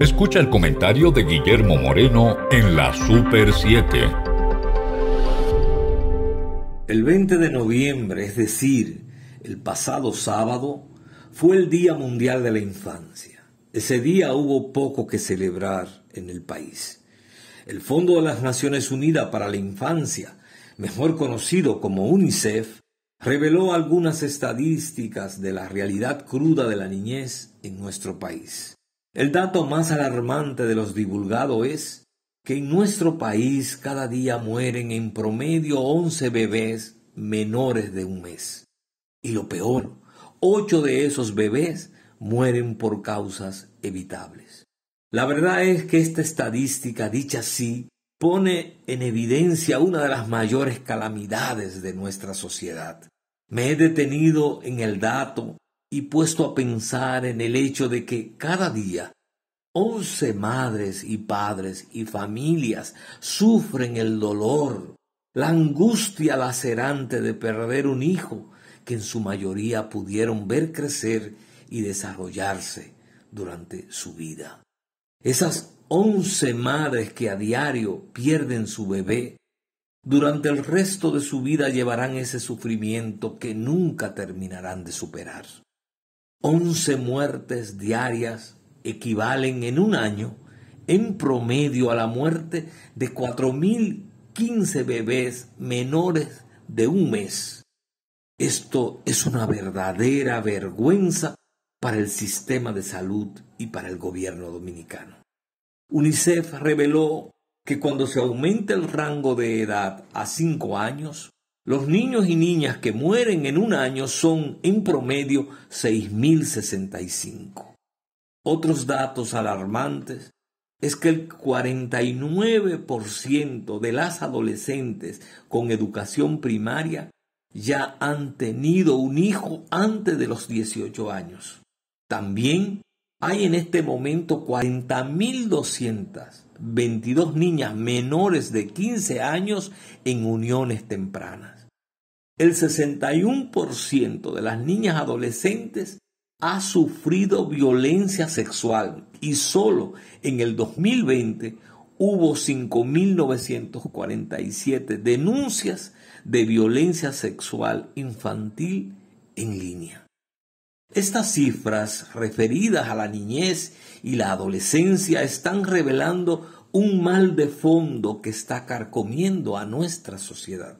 Escucha el comentario de Guillermo Moreno en la Super 7. El 20 de noviembre, es decir, el pasado sábado, fue el Día Mundial de la Infancia. Ese día hubo poco que celebrar en el país. El Fondo de las Naciones Unidas para la Infancia, mejor conocido como UNICEF, reveló algunas estadísticas de la realidad cruda de la niñez en nuestro país. El dato más alarmante de los divulgados es que en nuestro país cada día mueren en promedio 11 bebés menores de un mes. Y lo peor, 8 de esos bebés mueren por causas evitables. La verdad es que esta estadística, dicha así, pone en evidencia una de las mayores calamidades de nuestra sociedad. Me he detenido en el dato y puesto a pensar en el hecho de que cada día Once madres y padres y familias sufren el dolor, la angustia lacerante de perder un hijo que en su mayoría pudieron ver crecer y desarrollarse durante su vida. Esas once madres que a diario pierden su bebé, durante el resto de su vida llevarán ese sufrimiento que nunca terminarán de superar. Once muertes diarias equivalen en un año en promedio a la muerte de 4.015 bebés menores de un mes. Esto es una verdadera vergüenza para el sistema de salud y para el gobierno dominicano. UNICEF reveló que cuando se aumenta el rango de edad a 5 años, los niños y niñas que mueren en un año son en promedio 6.065. Otros datos alarmantes es que el 49% de las adolescentes con educación primaria ya han tenido un hijo antes de los 18 años. También hay en este momento 40.222 niñas menores de 15 años en uniones tempranas. El 61% de las niñas adolescentes ha sufrido violencia sexual y solo en el 2020 hubo 5.947 denuncias de violencia sexual infantil en línea. Estas cifras referidas a la niñez y la adolescencia están revelando un mal de fondo que está carcomiendo a nuestra sociedad.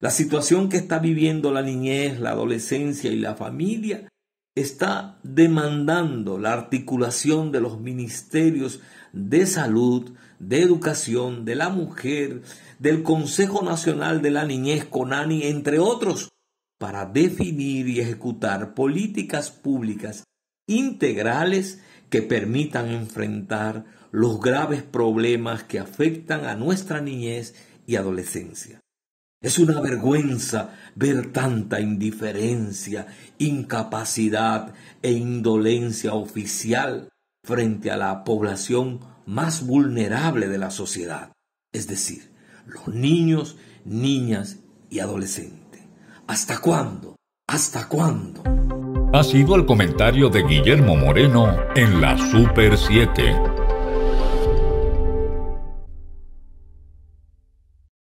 La situación que está viviendo la niñez, la adolescencia y la familia está demandando la articulación de los ministerios de salud, de educación, de la mujer, del Consejo Nacional de la Niñez, CONANI, entre otros, para definir y ejecutar políticas públicas integrales que permitan enfrentar los graves problemas que afectan a nuestra niñez y adolescencia. Es una vergüenza ver tanta indiferencia, incapacidad e indolencia oficial frente a la población más vulnerable de la sociedad, es decir, los niños, niñas y adolescentes. ¿Hasta cuándo? ¿Hasta cuándo? Ha sido el comentario de Guillermo Moreno en la Super 7.